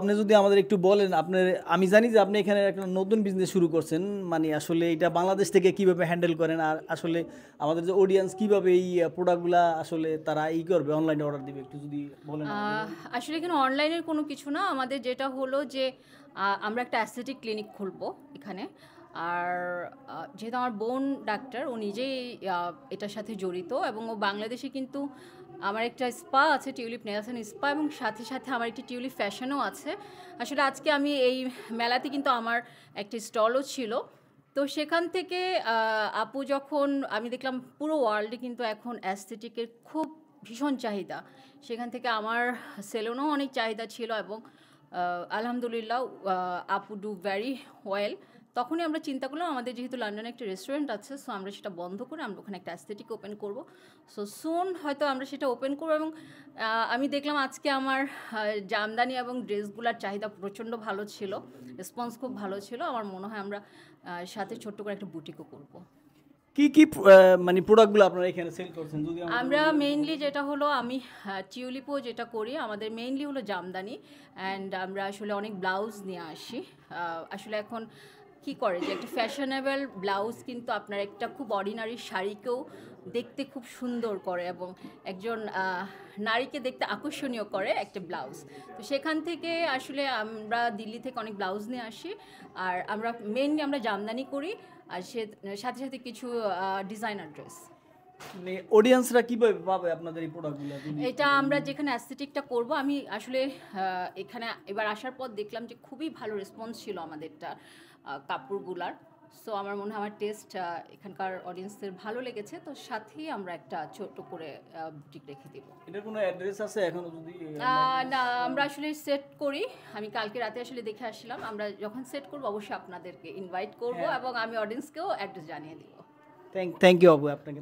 আপনি যদি আমাদের একটু বলেন আপনার আমি জানি যে আপনি এখানে একটা নতুন বিজনেস শুরু করছেন মানে আসলে এটা বাংলাদেশ থেকে কিভাবে হ্যান্ডেল করেন আর আসলে আমাদের যে অডিয়েন্স কিভাবে এই প্রোডাক্টগুলা আসলে তারা ই করবে অনলাইনে অর্ডার দিবে একটু যদি বলেন আসলে এখানে অনলাইনের কোনো কিছু না আমাদের যেটা হলো যে আমরা একটা অ্যাসথেটিক ক্লিনিক খুলবো এখানে আর যেহেতু আমার বোন ডাক্তার ও নিজেই এটার সাথে জড়িত এবং ও বাংলাদেশে কিন্তু আমার একটা স্পা আছে টিউলিপ নেলসন স্পা এবং সাথে সাথে আমার একটি টিউলিপ ফ্যাশনও আছে আসলে আজকে আমি এই মেলাতে কিন্তু আমার একটি স্টলও ছিল তো সেখান থেকে আপু যখন আমি দেখলাম পুরো ওয়ার্ল্ডে কিন্তু এখন অ্যাস্থেটিকের খুব ভীষণ চাহিদা সেখান থেকে আমার সেলুনও অনেক চাহিদা ছিল এবং আলহামদুলিল্লাহ আপু ডু ভ্যারি ওয়েল তখনই আমরা চিন্তা করলাম আমাদের যেহেতু লন্ডনে একটা রেস্টুরেন্ট আছে সো আমরা সেটা বন্ধ করে আমরা ওখানে একটা অ্যাস্থেটিক ওপেন করব সো সোন হয়তো আমরা সেটা ওপেন করবো এবং আমি দেখলাম আজকে আমার জামদানি এবং ড্রেসগুলোর চাহিদা প্রচণ্ড ভালো ছিল রেসপন্স খুব ভালো ছিল আমার মনে হয় আমরা সাথে ছোট্ট করে একটা বুটিকও করবো কি কি মানে প্রোডাক্টগুলো আপনারা এখানে সেল করছেন যদি আমরা মেইনলি যেটা হলো আমি টিউলিপও যেটা করি আমাদের মেইনলি হলো জামদানি অ্যান্ড আমরা আসলে অনেক ব্লাউজ নিয়ে আসি আসলে এখন কি করে যে একটা ফ্যাশনেবল ব্লাউজ কিন্তু আপনার একটা খুব অর্ডিনারি শাড়িকেও দেখতে খুব সুন্দর করে এবং একজন নারীকে দেখতে আকর্ষণীয় করে একটা ব্লাউজ তো সেখান থেকে আসলে আমরা দিল্লি থেকে অনেক ব্লাউজ নিয়ে আসি আর আমরা মেনলি আমরা জামদানি করি আর সে সাথে সাথে কিছু ডিজাইনার ড্রেস মানে অডিয়েন্সরা কিভাবে পাবে আপনাদের এই প্রোডাক্টগুলো এটা আমরা যেখানে অ্যাস্থেটিকটা করব আমি আসলে এখানে এবার আসার পর দেখলাম যে খুবই ভালো রেসপন্স ছিল আমাদেরটা কাপড়গুলার সো আমার মনে হয় আমার টেস্ট এখানকার অডিয়েন্সদের ভালো লেগেছে তো সাথেই আমরা একটা ছোট করে বুটিক রেখে দিব এটার কোনো অ্যাড্রেস আছে এখন যদি না আমরা আসলে সেট করি আমি কালকে রাতে আসলে দেখে আসলাম আমরা যখন সেট করব অবশ্যই আপনাদেরকে ইনভাইট করব হ্যাঁ। এবং আমি অডিয়েন্সকেও অ্যাড্রেস জানিয়ে দিব থ্যাংক থ্যাংক ইউ আবু আপনাকে